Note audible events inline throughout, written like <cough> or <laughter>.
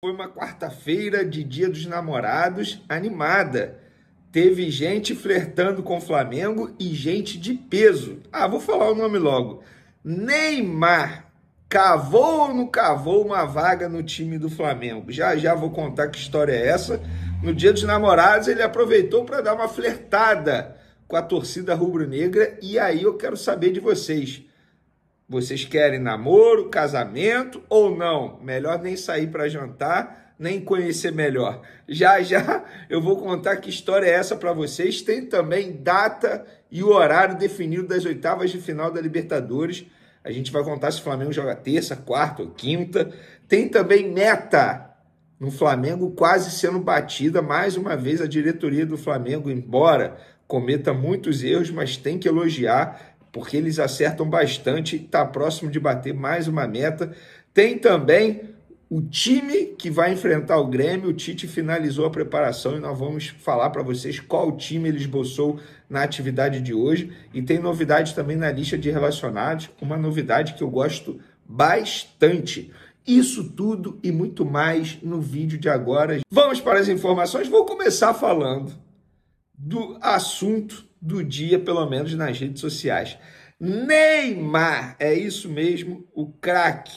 Foi uma quarta-feira de Dia dos Namorados animada. Teve gente flertando com o Flamengo e gente de peso. Ah, vou falar o nome logo. Neymar cavou ou não cavou uma vaga no time do Flamengo? Já já vou contar que história é essa. No Dia dos Namorados ele aproveitou para dar uma flertada com a torcida rubro-negra e aí eu quero saber de vocês. Vocês querem namoro, casamento ou não? Melhor nem sair para jantar, nem conhecer melhor. Já já eu vou contar que história é essa para vocês. Tem também data e o horário definido das oitavas de final da Libertadores. A gente vai contar se o Flamengo joga terça, quarta ou quinta. Tem também meta no Flamengo quase sendo batida. Mais uma vez, a diretoria do Flamengo, embora cometa muitos erros, mas tem que elogiar porque eles acertam bastante, está próximo de bater mais uma meta. Tem também o time que vai enfrentar o Grêmio, o Tite finalizou a preparação e nós vamos falar para vocês qual time ele esboçou na atividade de hoje. E tem novidade também na lista de relacionados, uma novidade que eu gosto bastante. Isso tudo e muito mais no vídeo de agora. Vamos para as informações. Vou começar falando do assunto do dia, pelo menos nas redes sociais. Neymar, é isso mesmo, o craque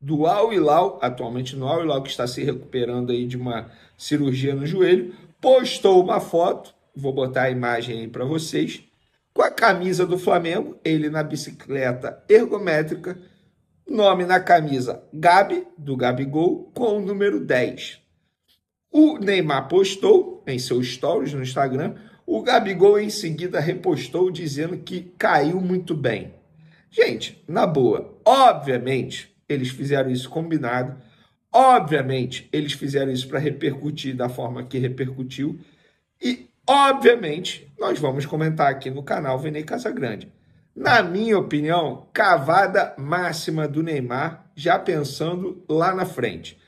do Al Hilal, atualmente no Al Hilal, que está se recuperando aí de uma cirurgia no joelho, postou uma foto, vou botar a imagem aí para vocês, com a camisa do Flamengo, ele na bicicleta ergométrica, nome na camisa Gabi, do Gabigol, com o número 10. O Neymar postou em seus stories no Instagram o Gabigol em seguida repostou dizendo que caiu muito bem. Gente, na boa, obviamente eles fizeram isso combinado, obviamente eles fizeram isso para repercutir da forma que repercutiu e obviamente nós vamos comentar aqui no canal Vene Grande. Na minha opinião, cavada máxima do Neymar, já pensando lá na frente.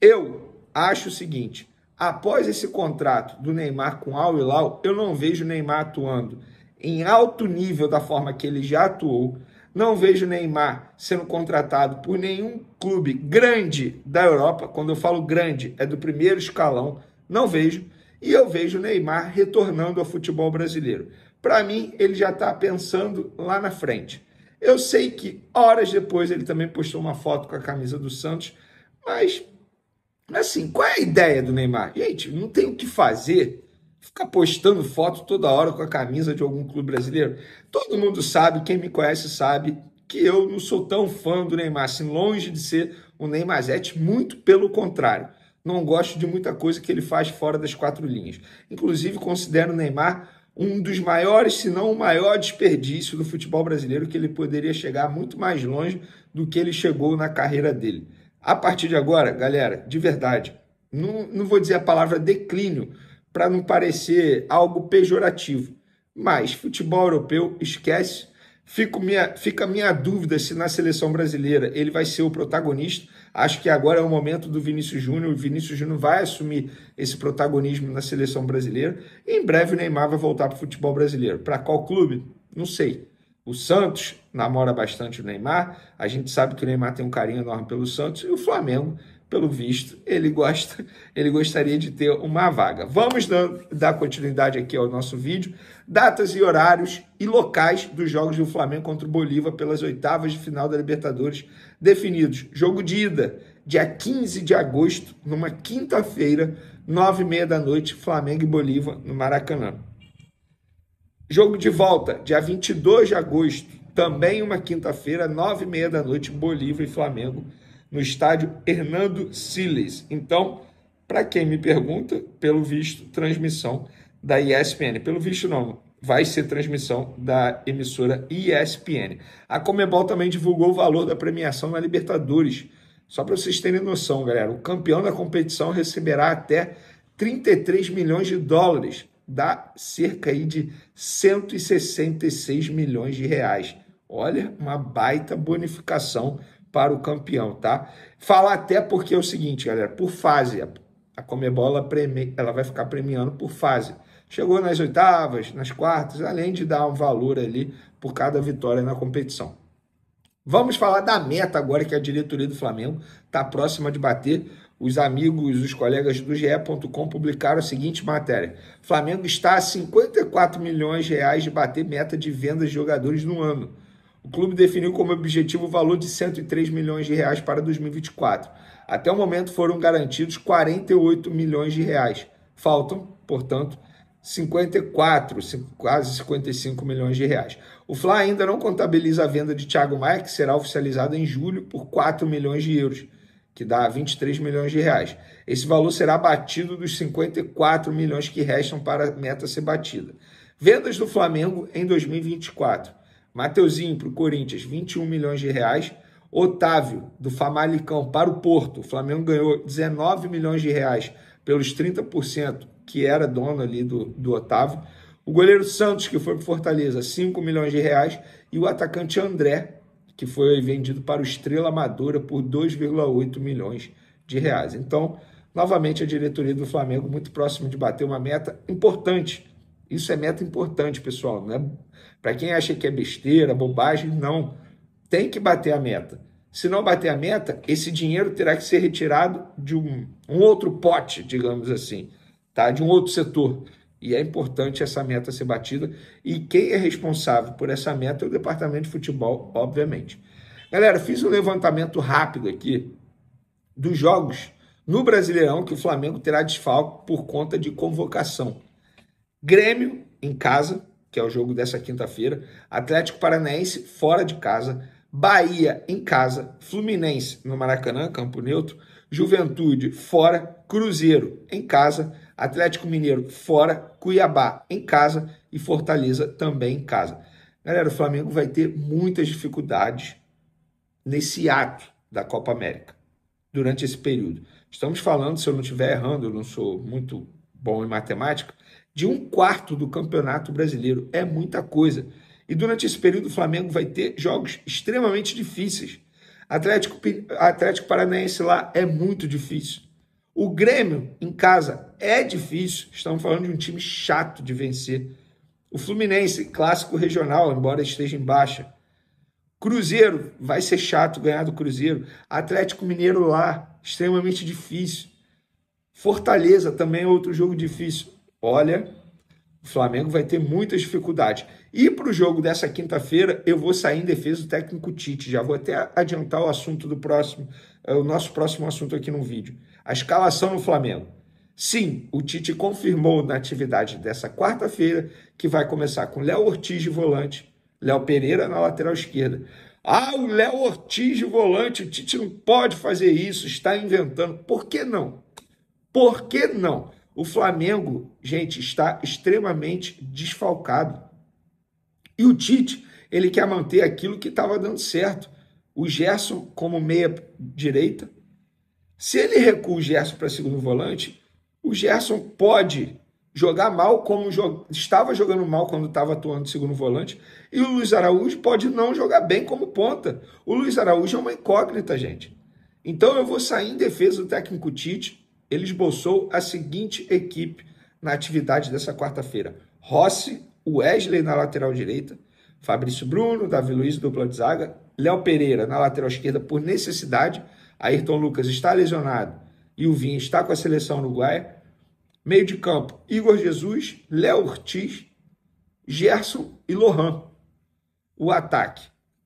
Eu acho o seguinte: Após esse contrato do Neymar com Al Hilal, eu não vejo o Neymar atuando em alto nível da forma que ele já atuou. Não vejo o Neymar sendo contratado por nenhum clube grande da Europa. Quando eu falo grande, é do primeiro escalão. Não vejo. E eu vejo o Neymar retornando ao futebol brasileiro. Para mim, ele já está pensando lá na frente. Eu sei que horas depois ele também postou uma foto com a camisa do Santos, mas assim, qual é a ideia do Neymar? Gente, não tem o que fazer. Ficar postando foto toda hora com a camisa de algum clube brasileiro. Todo mundo sabe, quem me conhece sabe, que eu não sou tão fã do Neymar, assim, longe de ser um Neymarzete, muito pelo contrário. Não gosto de muita coisa que ele faz fora das quatro linhas. Inclusive, considero o Neymar um dos maiores, se não o maior desperdício do futebol brasileiro, que ele poderia chegar muito mais longe do que ele chegou na carreira dele. A partir de agora, galera, de verdade, não, não vou dizer a palavra declínio para não parecer algo pejorativo, mas futebol europeu esquece. Fico minha, fica a minha dúvida se na seleção brasileira ele vai ser o protagonista. Acho que agora é o momento do Vinícius Júnior. O Vinícius Júnior vai assumir esse protagonismo na seleção brasileira. E em breve o Neymar vai voltar para o futebol brasileiro. Para qual clube? Não sei. O Santos namora bastante o Neymar. A gente sabe que o Neymar tem um carinho enorme pelo Santos e o Flamengo, pelo visto, ele gosta, <laughs> ele gostaria de ter uma vaga. Vamos dar continuidade aqui ao nosso vídeo. Datas e horários e locais dos jogos do Flamengo contra o Bolívar pelas oitavas de final da Libertadores definidos. Jogo de ida, dia 15 de agosto, numa quinta-feira, nove e meia da noite, Flamengo e Bolívar no Maracanã. Jogo de volta, dia 22 de agosto, também uma quinta-feira, nove e meia da noite, Bolívia e Flamengo, no estádio Hernando Siles. Então, para quem me pergunta, pelo visto, transmissão da ESPN. Pelo visto, não, vai ser transmissão da emissora ESPN. A Comebol também divulgou o valor da premiação na Libertadores. Só para vocês terem noção, galera, o campeão da competição receberá até 33 milhões de dólares dá cerca aí de 166 milhões de reais. Olha, uma baita bonificação para o campeão, tá? Falar até porque é o seguinte, galera, por fase, a Comebol ela, premi... ela vai ficar premiando por fase. Chegou nas oitavas, nas quartas, além de dar um valor ali por cada vitória na competição. Vamos falar da meta agora que a diretoria do Flamengo está próxima de bater os amigos, os colegas do GE.com publicaram a seguinte matéria: Flamengo está a 54 milhões de reais de bater meta de vendas de jogadores no ano. O clube definiu como objetivo o valor de 103 milhões de reais para 2024. Até o momento foram garantidos 48 milhões de reais. Faltam, portanto, 54, quase 55 milhões de reais. O Fla ainda não contabiliza a venda de Thiago Maia, que será oficializada em julho por 4 milhões de euros que dá 23 milhões de reais. Esse valor será batido dos 54 milhões que restam para a meta ser batida. Vendas do Flamengo em 2024. Mateuzinho para o Corinthians, 21 milhões de reais. Otávio, do Famalicão, para o Porto. O Flamengo ganhou 19 milhões de reais pelos 30% que era dono ali do, do Otávio. O goleiro Santos, que foi para Fortaleza, 5 milhões de reais. E o atacante André, que foi vendido para o Estrela Madura por 2,8 milhões de reais. Então, novamente, a diretoria do Flamengo muito próximo de bater uma meta importante. Isso é meta importante, pessoal. Né? Para quem acha que é besteira, bobagem, não. Tem que bater a meta. Se não bater a meta, esse dinheiro terá que ser retirado de um, um outro pote, digamos assim, tá? de um outro setor. E é importante essa meta ser batida. E quem é responsável por essa meta é o departamento de futebol, obviamente. Galera, fiz um levantamento rápido aqui dos jogos no Brasileirão que o Flamengo terá desfalco por conta de convocação. Grêmio em casa, que é o jogo dessa quinta-feira, Atlético Paranaense fora de casa, Bahia em casa, Fluminense no Maracanã, campo neutro, Juventude fora, Cruzeiro em casa, Atlético Mineiro fora, Cuiabá em casa e Fortaleza também em casa. Galera, o Flamengo vai ter muitas dificuldades nesse ato da Copa América durante esse período. Estamos falando, se eu não estiver errando, eu não sou muito bom em matemática, de um quarto do campeonato brasileiro. É muita coisa. E durante esse período, o Flamengo vai ter jogos extremamente difíceis. Atlético, Atlético Paranaense lá é muito difícil. O Grêmio em casa é difícil, estamos falando de um time chato de vencer. O Fluminense, clássico regional, embora esteja em baixa. Cruzeiro, vai ser chato ganhar do Cruzeiro. Atlético Mineiro lá, extremamente difícil. Fortaleza também outro jogo difícil. Olha, o Flamengo vai ter muitas dificuldades. E para o jogo dessa quinta-feira, eu vou sair em defesa do técnico Tite. Já vou até adiantar o assunto do próximo, eh, o nosso próximo assunto aqui no vídeo. A escalação no Flamengo. Sim, o Tite confirmou na atividade dessa quarta-feira que vai começar com Léo Ortiz de volante, Léo Pereira na lateral esquerda. Ah, o Léo Ortiz de volante, o Tite não pode fazer isso, está inventando. Por que não? Por que não? O Flamengo, gente, está extremamente desfalcado. E o Tite, ele quer manter aquilo que estava dando certo. O Gerson como meia direita, se ele recua o Gerson para segundo volante, o Gerson pode jogar mal como jog... estava jogando mal quando estava atuando de segundo volante, e o Luiz Araújo pode não jogar bem como ponta. O Luiz Araújo é uma incógnita, gente. Então eu vou sair em defesa do técnico Tite. Ele esboçou a seguinte equipe na atividade dessa quarta-feira: Rossi, Wesley na lateral direita, Fabrício Bruno, Davi Luiz, dupla de zaga, Léo Pereira na lateral esquerda por necessidade Ayrton Lucas está lesionado e o Vinha está com a seleção uruguaia. Meio de campo, Igor Jesus, Léo Ortiz, Gerson e Lohan. O ataque,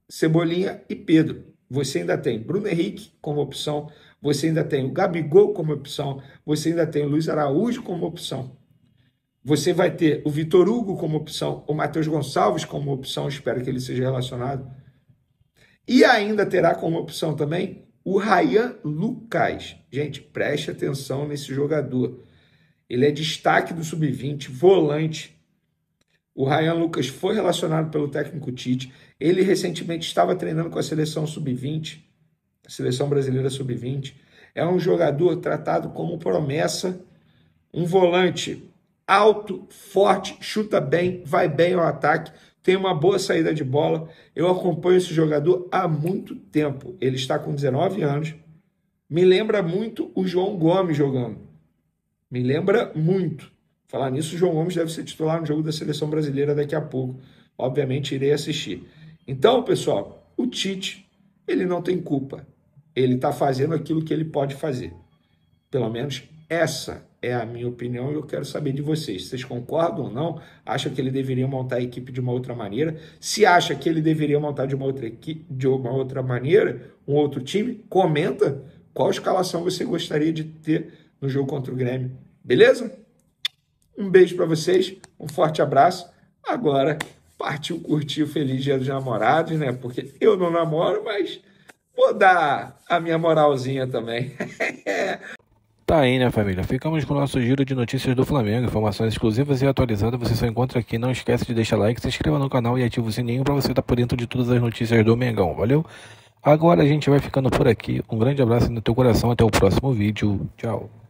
Cebolinha e Pedro. Você ainda tem Bruno Henrique como opção, você ainda tem o Gabigol como opção, você ainda tem o Luiz Araújo como opção. Você vai ter o Vitor Hugo como opção, o Matheus Gonçalves como opção, espero que ele seja relacionado. E ainda terá como opção também o Rayan Lucas, gente, preste atenção nesse jogador. Ele é destaque do sub-20, volante. O Rayan Lucas foi relacionado pelo técnico Tite. Ele recentemente estava treinando com a seleção sub-20, a seleção brasileira sub-20. É um jogador tratado como promessa, um volante alto, forte, chuta bem, vai bem ao ataque, tem uma boa saída de bola. Eu acompanho esse jogador há muito tempo. Ele está com 19 anos. Me lembra muito o João Gomes jogando. Me lembra muito. Falar nisso, o João Gomes deve ser titular no jogo da seleção brasileira daqui a pouco. Obviamente irei assistir. Então, pessoal, o Tite, ele não tem culpa. Ele está fazendo aquilo que ele pode fazer. Pelo menos essa é a minha opinião e eu quero saber de vocês. Vocês concordam ou não? Acha que ele deveria montar a equipe de uma outra maneira? Se acha que ele deveria montar de uma outra equipe, de uma outra maneira, um outro time, comenta qual escalação você gostaria de ter no jogo contra o Grêmio. Beleza? Um beijo para vocês, um forte abraço. Agora partiu curtir o feliz dia dos namorados, né? Porque eu não namoro, mas vou dar a minha moralzinha também. <laughs> Tá aí, né, família? Ficamos com o nosso giro de notícias do Flamengo. Informações exclusivas e atualizadas você só encontra aqui. Não esquece de deixar like, se inscreva no canal e ativa o sininho para você estar tá por dentro de todas as notícias do Mengão. Valeu? Agora a gente vai ficando por aqui. Um grande abraço no teu coração. Até o próximo vídeo. Tchau.